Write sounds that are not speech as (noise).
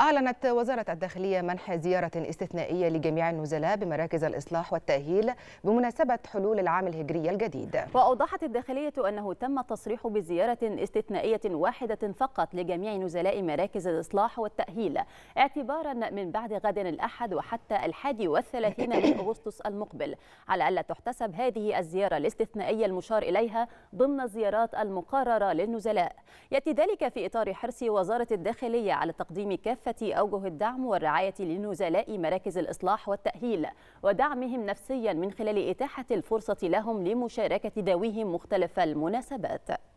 أعلنت وزارة الداخلية منح زيارة استثنائية لجميع النزلاء بمراكز الإصلاح والتأهيل بمناسبة حلول العام الهجري الجديد وأوضحت الداخلية أنه تم التصريح بزيارة استثنائية واحدة فقط لجميع نزلاء مراكز الإصلاح والتأهيل اعتبارا من بعد غد الأحد وحتى الحادي والثلاثين من (coughs) أغسطس المقبل على ألا تحتسب هذه الزيارة الاستثنائية المشار إليها ضمن الزيارات المقررة للنزلاء يأتي ذلك في إطار حرص وزارة الداخلية على تقديم كافة كافة أوجه الدعم والرعاية لنزلاء مراكز الإصلاح والتأهيل ودعمهم نفسيا من خلال إتاحة الفرصة لهم لمشاركة ذويهم مختلف المناسبات